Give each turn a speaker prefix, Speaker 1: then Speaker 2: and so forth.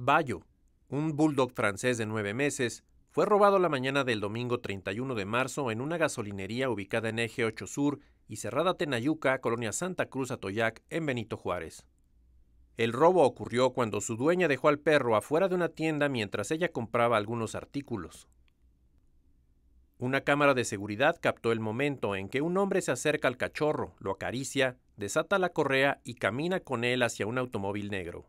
Speaker 1: Bayo, un bulldog francés de nueve meses, fue robado la mañana del domingo 31 de marzo en una gasolinería ubicada en Eje 8 Sur y cerrada Tenayuca, Colonia Santa Cruz Atoyac, en Benito Juárez. El robo ocurrió cuando su dueña dejó al perro afuera de una tienda mientras ella compraba algunos artículos. Una cámara de seguridad captó el momento en que un hombre se acerca al cachorro, lo acaricia, desata la correa y camina con él hacia un automóvil negro.